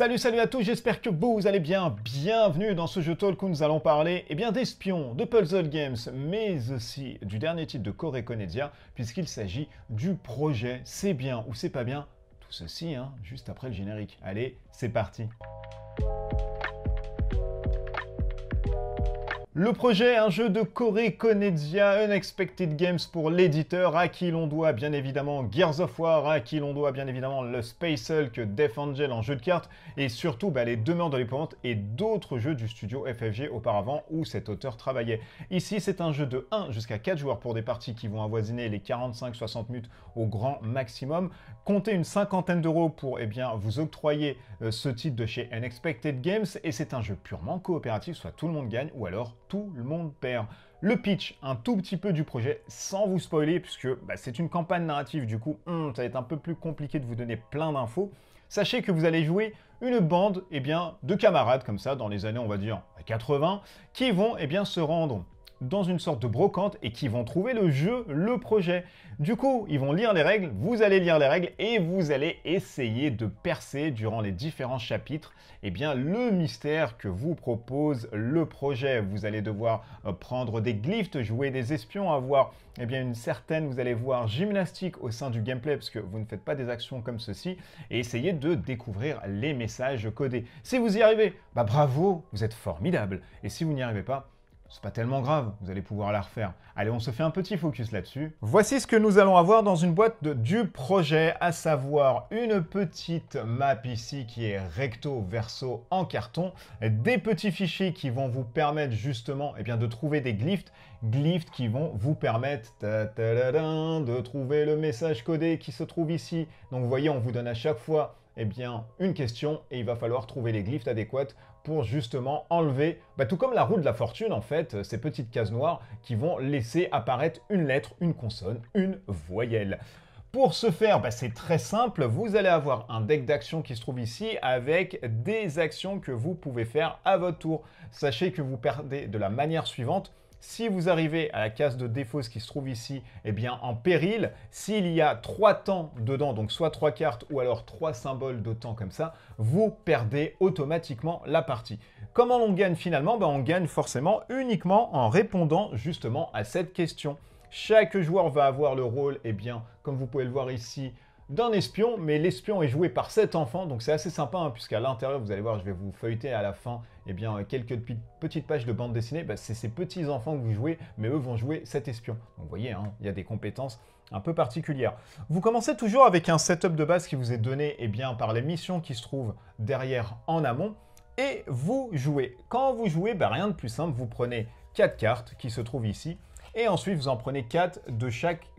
Salut, salut à tous, j'espère que vous allez bien. Bienvenue dans ce jeu talk où nous allons parler eh bien, d'espions, de puzzle games, mais aussi du dernier titre de Corée Conedia, puisqu'il s'agit du projet C'est bien ou c'est pas bien. Tout ceci, hein, juste après le générique. Allez, c'est parti. Le projet, un jeu de Corey Konezia, Unexpected Games pour l'éditeur, à qui l'on doit bien évidemment Gears of War, à qui l'on doit bien évidemment le Space Hulk, Death Angel en jeu de cartes, et surtout bah, les Demeures de l'épouvante et d'autres jeux du studio FFG auparavant où cet auteur travaillait. Ici, c'est un jeu de 1 jusqu'à 4 joueurs pour des parties qui vont avoisiner les 45-60 minutes au grand maximum. Comptez une cinquantaine d'euros pour eh bien, vous octroyer euh, ce titre de chez Unexpected Games, et c'est un jeu purement coopératif, soit tout le monde gagne, ou alors tout le monde perd. Le pitch, un tout petit peu du projet, sans vous spoiler, puisque bah, c'est une campagne narrative, du coup, hmm, ça va être un peu plus compliqué de vous donner plein d'infos. Sachez que vous allez jouer une bande eh bien, de camarades, comme ça, dans les années, on va dire, 80, qui vont et eh bien, se rendre dans une sorte de brocante et qui vont trouver le jeu, le projet. Du coup, ils vont lire les règles, vous allez lire les règles et vous allez essayer de percer durant les différents chapitres eh bien, le mystère que vous propose le projet. Vous allez devoir euh, prendre des glyphes jouer des espions, avoir eh bien, une certaine, vous allez voir, gymnastique au sein du gameplay parce que vous ne faites pas des actions comme ceci et essayer de découvrir les messages codés. Si vous y arrivez, bah bravo, vous êtes formidable. Et si vous n'y arrivez pas, c'est pas tellement grave, vous allez pouvoir la refaire. Allez, on se fait un petit focus là-dessus. Voici ce que nous allons avoir dans une boîte de, du projet, à savoir une petite map ici qui est recto verso en carton, des petits fichiers qui vont vous permettre justement eh bien, de trouver des glyphs, glyphs qui vont vous permettre de trouver le message codé qui se trouve ici. Donc vous voyez, on vous donne à chaque fois eh bien, une question et il va falloir trouver les glyphes adéquats pour justement enlever, bah, tout comme la roue de la fortune en fait, euh, ces petites cases noires qui vont laisser apparaître une lettre, une consonne, une voyelle. Pour ce faire, bah, c'est très simple, vous allez avoir un deck d'actions qui se trouve ici avec des actions que vous pouvez faire à votre tour. Sachez que vous perdez de la manière suivante si vous arrivez à la case de défauts, qui se trouve ici, eh bien en péril, s'il y a trois temps dedans, donc soit trois cartes ou alors trois symboles de temps comme ça, vous perdez automatiquement la partie. Comment on gagne finalement ben, On gagne forcément uniquement en répondant justement à cette question. Chaque joueur va avoir le rôle, eh bien, comme vous pouvez le voir ici, d'un espion, mais l'espion est joué par sept enfants, donc c'est assez sympa, hein, puisqu'à l'intérieur, vous allez voir, je vais vous feuilleter à la fin eh bien, quelques petites pages de bande dessinée, bah, c'est ces petits-enfants que vous jouez, mais eux vont jouer cet espion. vous voyez, hein, il y a des compétences un peu particulières. Vous commencez toujours avec un setup de base qui vous est donné eh bien, par les missions qui se trouvent derrière en amont, et vous jouez. Quand vous jouez, bah, rien de plus simple, vous prenez quatre cartes qui se trouvent ici, et ensuite vous en prenez quatre de chaque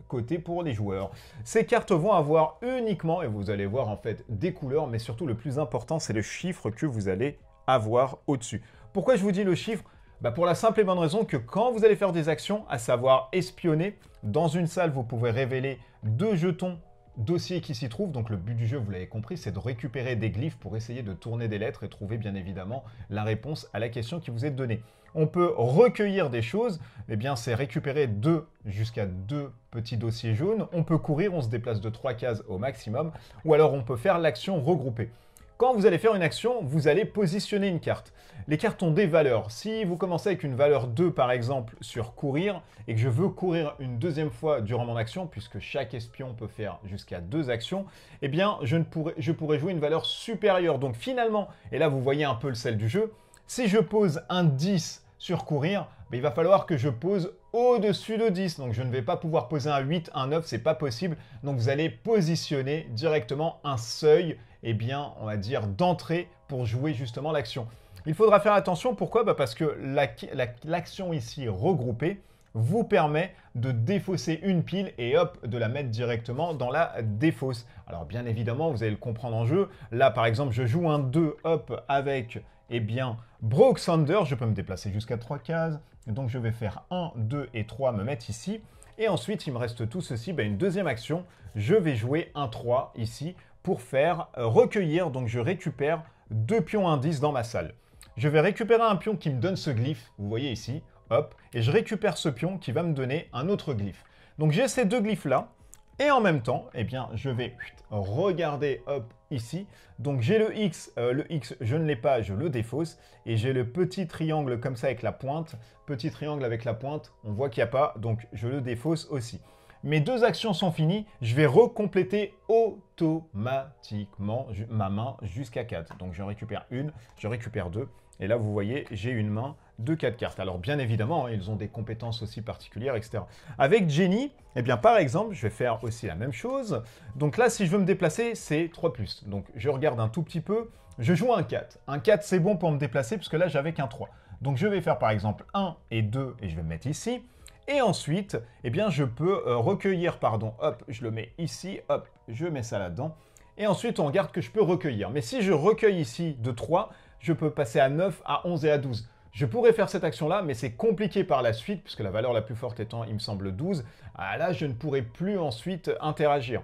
pour les joueurs. Ces cartes vont avoir uniquement, et vous allez voir en fait, des couleurs, mais surtout le plus important, c'est le chiffre que vous allez avoir au-dessus. Pourquoi je vous dis le chiffre bah, pour la simple et bonne raison que quand vous allez faire des actions, à savoir espionner, dans une salle, vous pouvez révéler deux jetons dossiers qui s'y trouvent. Donc le but du jeu, vous l'avez compris, c'est de récupérer des glyphes pour essayer de tourner des lettres et trouver bien évidemment la réponse à la question qui vous est donnée on peut recueillir des choses, eh bien c'est récupérer deux jusqu'à deux petits dossiers jaunes, on peut courir, on se déplace de trois cases au maximum, ou alors on peut faire l'action regroupée. Quand vous allez faire une action, vous allez positionner une carte. Les cartes ont des valeurs. Si vous commencez avec une valeur 2 par exemple sur courir, et que je veux courir une deuxième fois durant mon action, puisque chaque espion peut faire jusqu'à deux actions, eh bien je, pourrais, je pourrais jouer une valeur supérieure. Donc finalement, et là vous voyez un peu le sel du jeu, si je pose un 10 sur courir, mais il va falloir que je pose au-dessus de 10. Donc je ne vais pas pouvoir poser un 8, un 9, c'est pas possible. Donc vous allez positionner directement un seuil, et eh bien, on va dire d'entrée pour jouer justement l'action. Il faudra faire attention, pourquoi bah, Parce que l'action ici regroupée vous permet de défausser une pile et hop, de la mettre directement dans la défausse. Alors bien évidemment, vous allez le comprendre en jeu. Là, par exemple, je joue un 2, hop, avec eh bien, Broke Sanders, je peux me déplacer jusqu'à 3 cases. Donc je vais faire 1, 2 et 3, me mettre ici. Et ensuite, il me reste tout ceci, ben, une deuxième action. Je vais jouer un 3 ici pour faire euh, recueillir. Donc je récupère deux pions indices dans ma salle. Je vais récupérer un pion qui me donne ce glyphe, vous voyez ici, hop, et je récupère ce pion qui va me donner un autre glyphe. Donc j'ai ces deux glyphes là, et en même temps, eh bien, je vais regarder ici. Donc j'ai le X, euh, le X je ne l'ai pas, je le défausse. Et j'ai le petit triangle comme ça avec la pointe. Petit triangle avec la pointe, on voit qu'il n'y a pas, donc je le défausse aussi. Mes deux actions sont finies, je vais recompléter automatiquement ma main jusqu'à 4. Donc je récupère une, je récupère deux, et là, vous voyez, j'ai une main de 4 cartes. Alors bien évidemment, ils ont des compétences aussi particulières, etc. Avec Jenny, eh bien par exemple, je vais faire aussi la même chose. Donc là, si je veux me déplacer, c'est 3 ⁇ Donc je regarde un tout petit peu, je joue un 4. Un 4, c'est bon pour me déplacer, puisque là, j'avais qu'un 3. Donc je vais faire par exemple 1 et 2, et je vais me mettre ici. Et ensuite, eh bien, je peux euh, recueillir, pardon, hop, je le mets ici, hop, je mets ça là-dedans. Et ensuite, on regarde que je peux recueillir. Mais si je recueille ici de 3, je peux passer à 9, à 11 et à 12. Je pourrais faire cette action-là, mais c'est compliqué par la suite, puisque la valeur la plus forte étant, il me semble, 12. Ah là, je ne pourrais plus ensuite interagir.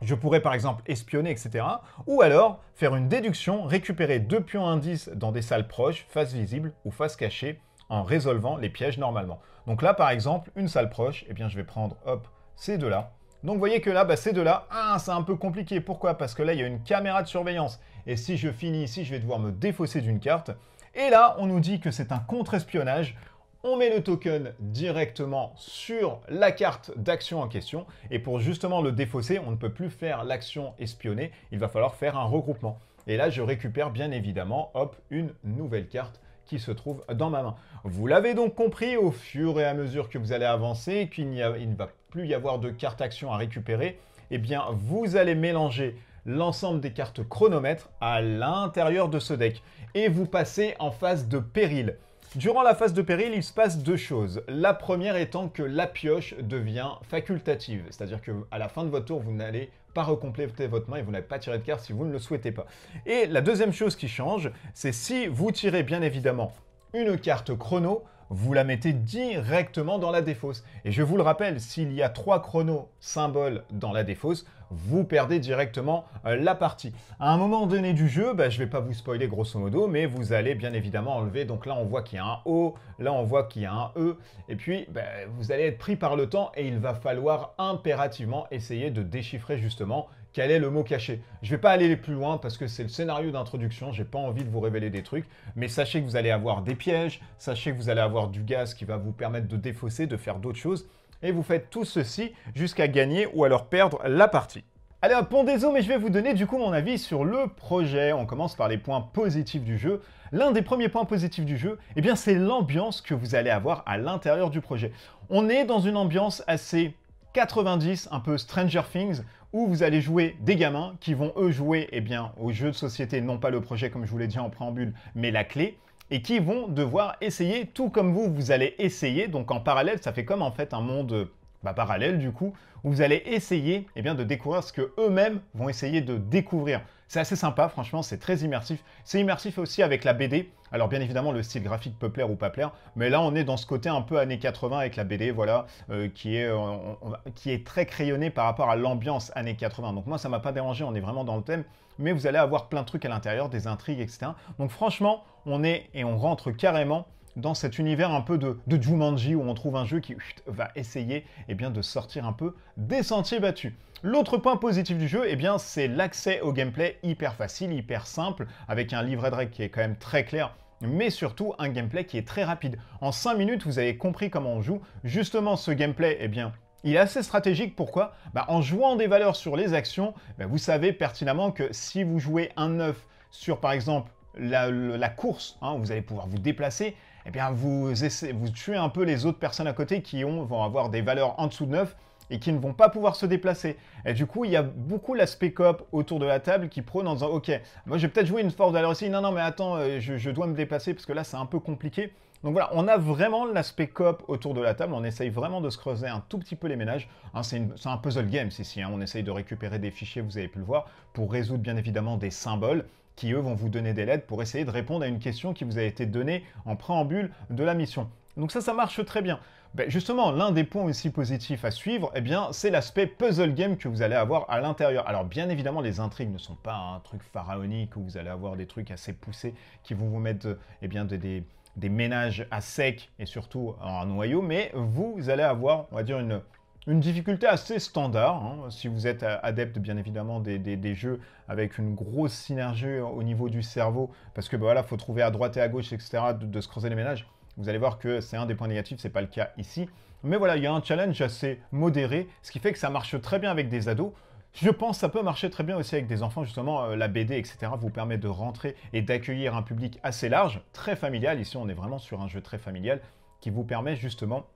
Je pourrais par exemple espionner, etc. Ou alors faire une déduction, récupérer deux pions indices dans des salles proches, face visible ou face cachée, en résolvant les pièges normalement. Donc là, par exemple, une salle proche, eh bien, je vais prendre, hop, ces deux-là, donc vous voyez que là, bah, de là ah, c'est un peu compliqué. Pourquoi Parce que là, il y a une caméra de surveillance. Et si je finis ici, je vais devoir me défausser d'une carte. Et là, on nous dit que c'est un contre-espionnage. On met le token directement sur la carte d'action en question. Et pour justement le défausser, on ne peut plus faire l'action espionnée. Il va falloir faire un regroupement. Et là, je récupère bien évidemment, hop, une nouvelle carte qui se trouve dans ma main. Vous l'avez donc compris au fur et à mesure que vous allez avancer qu'il ne va plus y avoir de cartes actions à récupérer, eh bien vous allez mélanger l'ensemble des cartes chronomètre à l'intérieur de ce deck et vous passez en phase de péril. Durant la phase de péril, il se passe deux choses. La première étant que la pioche devient facultative, c'est-à-dire que à la fin de votre tour, vous n'allez pas recompléter votre main et vous n'allez pas tirer de carte si vous ne le souhaitez pas. Et la deuxième chose qui change, c'est si vous tirez bien évidemment une carte chrono, vous la mettez directement dans la défausse. Et je vous le rappelle, s'il y a trois chronos symboles dans la défausse, vous perdez directement euh, la partie. À un moment donné du jeu, bah, je ne vais pas vous spoiler grosso modo, mais vous allez bien évidemment enlever. Donc là, on voit qu'il y a un O, là, on voit qu'il y a un E. Et puis, bah, vous allez être pris par le temps et il va falloir impérativement essayer de déchiffrer justement quel est le mot caché. Je ne vais pas aller plus loin parce que c'est le scénario d'introduction, je n'ai pas envie de vous révéler des trucs, mais sachez que vous allez avoir des pièges, sachez que vous allez avoir du gaz qui va vous permettre de défausser, de faire d'autres choses, et vous faites tout ceci jusqu'à gagner ou alors perdre la partie. Allez pont des désolé, mais je vais vous donner du coup mon avis sur le projet. On commence par les points positifs du jeu. L'un des premiers points positifs du jeu, eh bien c'est l'ambiance que vous allez avoir à l'intérieur du projet. On est dans une ambiance assez 90, un peu Stranger Things, où vous allez jouer des gamins qui vont eux jouer au eh bien, aux jeux de société, non pas le projet comme je vous l'ai dit en préambule, mais la clé, et qui vont devoir essayer, tout comme vous, vous allez essayer, donc en parallèle, ça fait comme en fait un monde bah, du coup, où vous allez essayer eh bien, de découvrir ce que eux-mêmes vont essayer de découvrir. C'est assez sympa, franchement, c'est très immersif. C'est immersif aussi avec la BD. Alors bien évidemment, le style graphique peut plaire ou pas plaire, mais là on est dans ce côté un peu années 80 avec la BD, voilà, euh, qui, est, euh, qui est très crayonné par rapport à l'ambiance années 80. Donc moi ça m'a pas dérangé, on est vraiment dans le thème, mais vous allez avoir plein de trucs à l'intérieur, des intrigues, etc. Donc franchement, on est et on rentre carrément dans cet univers un peu de, Jumanji où on trouve un jeu qui va essayer eh bien, de sortir un peu des sentiers battus. L'autre point positif du jeu, eh bien, c'est l'accès au gameplay hyper facile, hyper simple, avec un livret de règles qui est quand même très clair mais surtout un gameplay qui est très rapide. En 5 minutes, vous avez compris comment on joue. Justement, ce gameplay, eh bien, il est assez stratégique, pourquoi bah, En jouant des valeurs sur les actions, bah, vous savez pertinemment que si vous jouez un 9 sur, par exemple, la, course, hein, vous allez pouvoir vous déplacer eh bien vous, tuez un peu les autres personnes à côté qui ont, vont avoir des valeurs en dessous de 9 et qui ne vont pas pouvoir se déplacer. Et du coup, il y a beaucoup l'aspect coop autour de la table qui prône en disant Ok, moi je peut-être joué une force valeur ici, non, non, mais attends, euh, je, dois me déplacer parce que là c'est un peu compliqué. Donc voilà, on a vraiment l'aspect coop autour de la table, on essaye vraiment de se creuser un tout petit peu les ménages. Hein, c'est un puzzle game ici, hein. on essaye de récupérer des fichiers, vous avez pu le voir, pour résoudre bien évidemment des symboles qui eux vont vous donner des lettres pour essayer de répondre à une question qui vous a été donnée en préambule de la mission. Donc ça, ça marche très bien. Ben, justement, l'un des points aussi positifs à suivre, eh bien, c'est l'aspect puzzle game que vous allez avoir à l'intérieur. Alors bien évidemment, les intrigues ne sont pas un truc pharaonique où vous allez avoir des trucs assez poussés qui vont vous mettre eh bien, des, des ménages à sec et surtout en noyau, mais vous allez avoir, on va dire, une, une difficulté assez standard, hein. si vous êtes euh, adepte bien évidemment des, jeux avec une grosse synergie au niveau du cerveau, parce que voilà, bah voilà, faut trouver à droite et à gauche, etc., de, se creuser les ménages. Vous allez voir que c'est un des points négatifs, c'est pas le cas ici. Mais voilà, il y a un challenge assez modéré, ce qui fait que ça marche très bien avec des ados. Je pense que ça peut marcher très bien aussi avec des enfants, justement, euh, la BD, etc. vous permet de rentrer et d'accueillir un public assez large, très familial. Ici, on est vraiment sur un jeu très familial qui vous permet justement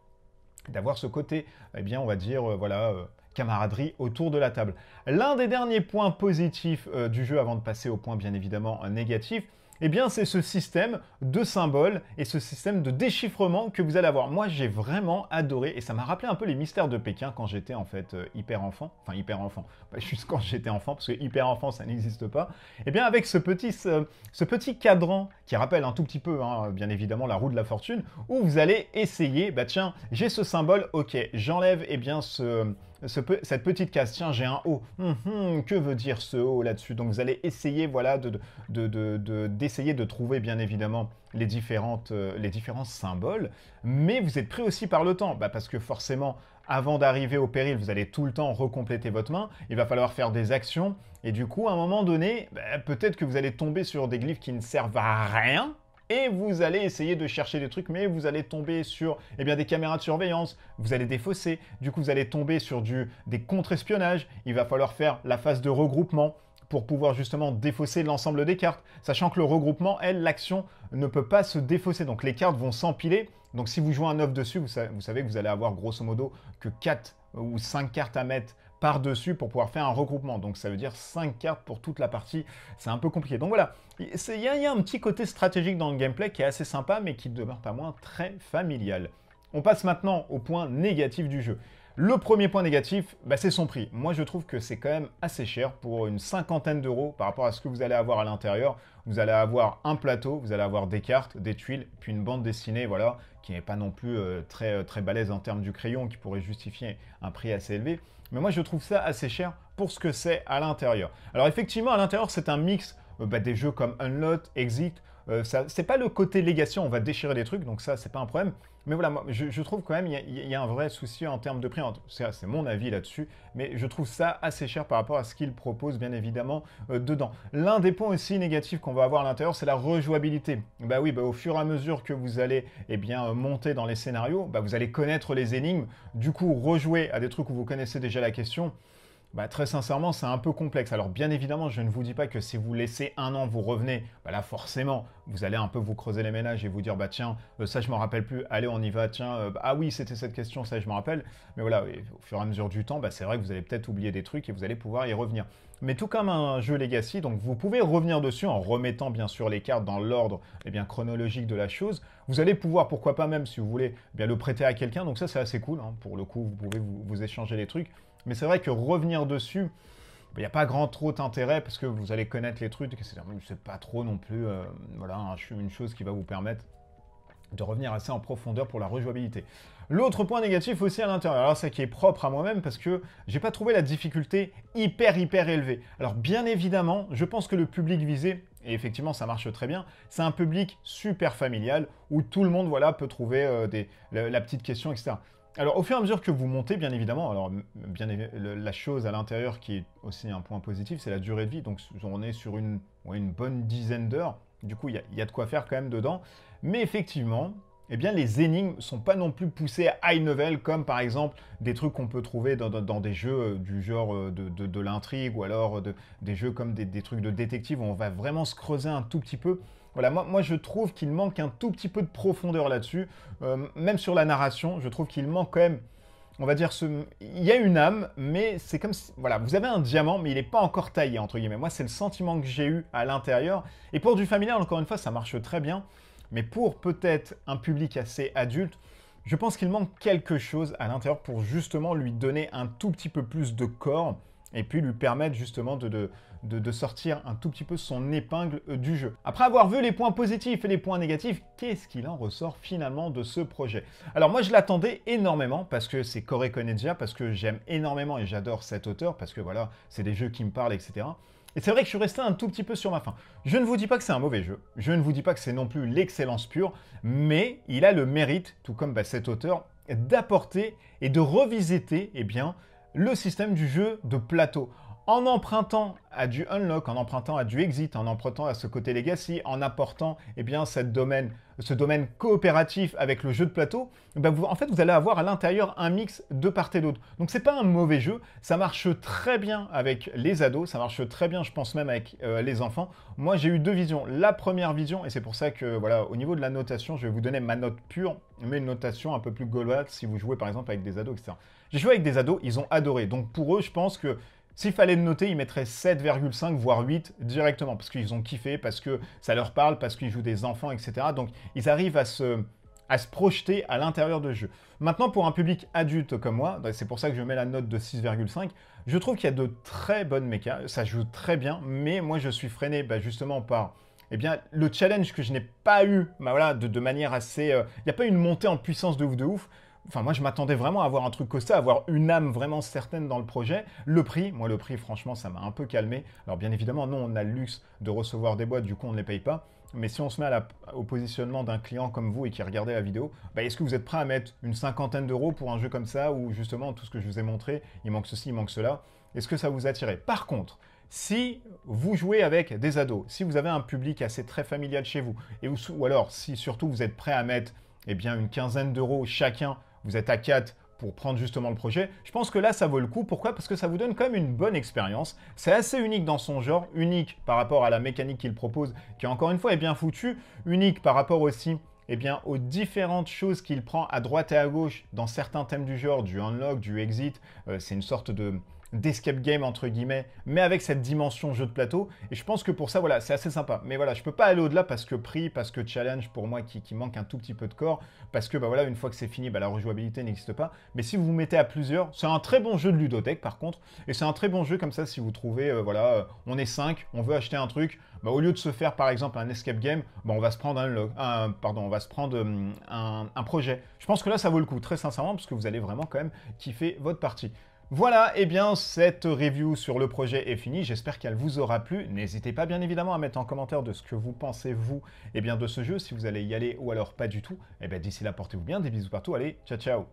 d'avoir ce côté, eh bien, on va dire, euh, voilà, euh, camaraderie autour de la table. L'un des derniers points positifs euh, du jeu, avant de passer au point bien évidemment négatif, eh bien c'est ce système de symboles et ce système de déchiffrement que vous allez avoir. Moi j'ai vraiment adoré et ça m'a rappelé un peu les mystères de Pékin quand j'étais en fait euh, hyper enfant, enfin hyper enfant, pas juste quand j'étais enfant parce que hyper enfant ça n'existe pas. Eh bien avec ce petit, ce, petit cadran qui rappelle un tout petit peu hein, bien évidemment la roue de la fortune où vous allez essayer, bah tiens j'ai ce symbole, ok j'enlève eh bien ce cette petite case. Tiens, j'ai un O. Mhm, que veut dire ce O là-dessus Donc vous allez essayer voilà, d'essayer de, trouver bien évidemment euh, les, différents symboles, mais vous êtes pris aussi par le temps, bah, parce que forcément, avant d'arriver au péril, vous allez tout le temps recompléter votre main, il va falloir faire des actions, et du coup, à un moment donné, bah, peut-être que vous allez tomber sur des glyphes qui ne servent à rien, et vous allez essayer de chercher des trucs, mais vous allez tomber sur eh bien, des caméras de surveillance, vous allez défausser, du coup vous allez tomber sur du, des contre-espionnages, il va falloir faire la phase de regroupement pour pouvoir justement défausser l'ensemble des cartes, sachant que le regroupement, elle, l'action ne peut pas se défausser, donc les cartes vont s'empiler, donc si vous jouez un œuf dessus, vous savez, vous savez que vous allez avoir grosso modo que 4 ou 5 cartes à mettre par-dessus pour pouvoir faire un regroupement. Donc ça veut dire 5 cartes pour toute la partie. C'est un peu compliqué. Donc voilà, il y, y, a un petit côté stratégique dans le gameplay qui est assez sympa, mais qui demeure pas moins très familial. On passe maintenant au point négatif du jeu. Le premier point négatif, bah, c'est son prix. Moi, je trouve que c'est quand même assez cher pour une cinquantaine d'euros par rapport à ce que vous allez avoir à l'intérieur. Vous allez avoir un plateau, vous allez avoir des cartes, des tuiles, puis une bande dessinée, voilà, qui n'est pas non plus euh, très, euh, très balèze en termes du crayon, qui pourrait justifier un prix assez élevé. Mais moi, je trouve ça assez cher pour ce que c'est à l'intérieur. Alors, effectivement, à l'intérieur, c'est un mix euh, bah, des jeux comme Unlot, Exit. Ce c'est pas le côté légation, on va déchirer des trucs, donc ça, c'est pas un problème. Mais voilà, je, trouve quand même il y, a un vrai souci en termes de prix. C'est mon avis là-dessus, mais je trouve ça assez cher par rapport à ce qu'il propose, bien évidemment, euh, dedans. L'un des points aussi négatifs qu'on va avoir à l'intérieur, c'est la rejouabilité. Bah oui, bah, au fur et à mesure que vous allez eh bien, euh, monter dans les scénarios, bah, vous allez connaître les énigmes. Du coup, rejouer à des trucs où vous connaissez déjà la question, bah, très sincèrement, c'est un peu complexe. Alors bien évidemment, je ne vous dis pas que si vous laissez un an, vous revenez. Bah, là, forcément, vous allez un peu vous creuser les ménages et vous dire, bah tiens, euh, ça je m'en rappelle plus, allez, on y va, tiens, euh, bah, ah oui, c'était cette question, ça je m'en rappelle. Mais voilà, au fur et à mesure du temps, c'est vrai que vous allez peut-être oublier des trucs et vous allez pouvoir y revenir. Mais tout comme un jeu Legacy, donc vous pouvez revenir dessus en remettant bien sûr les cartes dans l'ordre eh bien, chronologique de la chose. Vous allez pouvoir, pourquoi pas même, si vous voulez, eh bien, le prêter à quelqu'un. Donc ça, c'est assez cool. Hein. Pour le coup, vous pouvez vous échanger les trucs. Mais c'est vrai que revenir dessus, il n'y a pas grand trop d'intérêt parce que vous allez connaître les trucs, etc. C'est pas trop non plus suis euh, une chose qui va vous permettre de revenir assez en profondeur pour la rejouabilité. L'autre point négatif aussi à l'intérieur, alors ça qui est propre à moi-même parce que j'ai pas trouvé la difficulté hyper hyper élevée. Alors bien évidemment, je pense que le public visé, et effectivement ça marche très bien, c'est un public super familial où tout le monde voilà peut trouver euh, la petite question, etc. Alors, au fur et à mesure que vous montez, bien évidemment, alors bien la chose à l'intérieur qui est aussi un point positif, c'est la durée de vie. Donc, on est sur une, bonne dizaine d'heures. Du coup, il y, a de quoi faire quand même dedans. Mais effectivement, eh bien, les énigmes sont pas non plus poussées à high level, comme par exemple des trucs qu'on peut trouver dans, des jeux euh, du genre euh, de, l'intrigue ou alors euh, des jeux comme des, des, trucs de détective où on va vraiment se creuser un tout petit peu voilà, moi, je trouve qu'il manque un tout petit peu de profondeur là-dessus. Euh, même sur la narration, je trouve qu'il manque quand même on va dire, il y a une âme, mais c'est comme si, voilà, vous avez un diamant, mais il n'est pas encore taillé, entre guillemets. Moi, c'est le sentiment que j'ai eu à l'intérieur. Et pour du familial, encore une fois, ça marche très bien. Mais pour peut-être un public assez adulte, je pense qu'il manque quelque chose à l'intérieur pour justement lui donner un tout petit peu plus de corps et puis lui permettre justement de, de, sortir un tout petit peu son épingle euh, du jeu. Après avoir vu les points positifs et les points négatifs, qu'est-ce qu'il en ressort finalement de ce projet Alors moi je l'attendais énormément parce que c'est Corey Konedia, parce que j'aime énormément et j'adore cet auteur, parce que voilà, c'est des jeux qui me parlent, etc. Et c'est vrai que je suis resté un tout petit peu sur ma faim. Je ne vous dis pas que c'est un mauvais jeu, je ne vous dis pas que c'est non plus l'excellence pure, mais il a le mérite, tout comme bah, cet auteur, d'apporter et de revisiter eh bien, le système du jeu de plateau en empruntant à du unlock, en empruntant à du exit, en empruntant à ce côté legacy, en apportant eh bien, cette domaine, ce domaine coopératif avec le jeu de plateau, bah, vous, en fait, vous allez avoir à l'intérieur un mix de part et d'autre. Donc, ce n'est pas un mauvais jeu. Ça marche très bien avec les ados. Ça marche très bien, je pense, même avec euh, les enfants. Moi, j'ai eu deux visions. La première vision, et c'est pour ça que, voilà, au niveau de la notation, je vais vous donner ma note pure, mais une notation un peu plus gauloise si vous jouez, par exemple, avec des ados, etc. J'ai joué avec des ados, ils ont adoré. Donc, pour eux, je pense que s'il fallait le noter, ils mettraient 7,5 voire 8 directement parce qu'ils ont kiffé, parce que ça leur parle, parce qu'ils jouent des enfants, etc. Donc ils arrivent à se, à se projeter à l'intérieur de jeu. Maintenant, pour un public adulte comme moi, bah, c'est pour ça que je mets la note de 6,5, je trouve qu'il y a de très bonnes mechas, ça joue très bien, mais moi je suis freiné bah, justement par eh bien, le challenge que je n'ai pas eu, bah, voilà, de, manière assez... Euh, il n'y a pas une montée en puissance de ouf de ouf, Enfin, moi, je m'attendais vraiment à avoir un truc ça, à avoir une âme vraiment certaine dans le projet. Le prix, moi, le prix, franchement, ça m'a un peu calmé. Alors, bien évidemment, non, on a le luxe de recevoir des boîtes, du coup, on ne les paye pas. Mais si on se met au positionnement d'un client comme vous et qui regardait la vidéo, bah, est-ce que vous êtes prêt à mettre une cinquantaine d'euros pour un jeu comme ça Ou justement tout ce que je vous ai montré, il manque ceci, il manque cela Est-ce que ça vous attirait Par contre, si vous jouez avec des ados, si vous avez un public assez très familial chez vous, et ou, alors si surtout vous êtes prêt à mettre eh bien, une quinzaine d'euros chacun vous êtes à 4 pour prendre justement le projet, je pense que là ça vaut le coup. Pourquoi Parce que ça vous donne quand même une bonne expérience. C'est assez unique dans son genre, unique par rapport à la mécanique qu'il propose, qui encore une fois est bien foutue, unique par rapport aussi et eh bien, aux différentes choses qu'il prend à droite et à gauche dans certains thèmes du genre, du unlock, du exit. Euh, c'est une sorte de, d'escape game entre guillemets, mais avec cette dimension jeu de plateau. Et je pense que pour ça, voilà, c'est assez sympa. Mais voilà, je peux pas aller au-delà parce que prix, parce que challenge pour moi qui, manque un tout petit peu de corps, parce que bah voilà, une fois que c'est fini, bah, la rejouabilité n'existe pas. Mais si vous vous mettez à plusieurs, c'est un très bon jeu de ludothèque par contre, et c'est un très bon jeu comme ça si vous trouvez, euh, voilà, euh, on est 5, on veut acheter un truc, bah, au lieu de se faire par exemple un escape game, bah, on va se prendre un, pardon, on va se prendre hum, un, un projet. Je pense que là ça vaut le coup, très sincèrement, parce que vous allez vraiment quand même kiffer votre partie. Voilà, et eh bien cette review sur le projet est finie, j'espère qu'elle vous aura plu. N'hésitez pas bien évidemment à mettre en commentaire de ce que vous pensez vous et eh bien de ce jeu, si vous allez y aller ou alors pas du tout. Et eh bien d'ici là, portez-vous bien, des bisous partout, allez, ciao ciao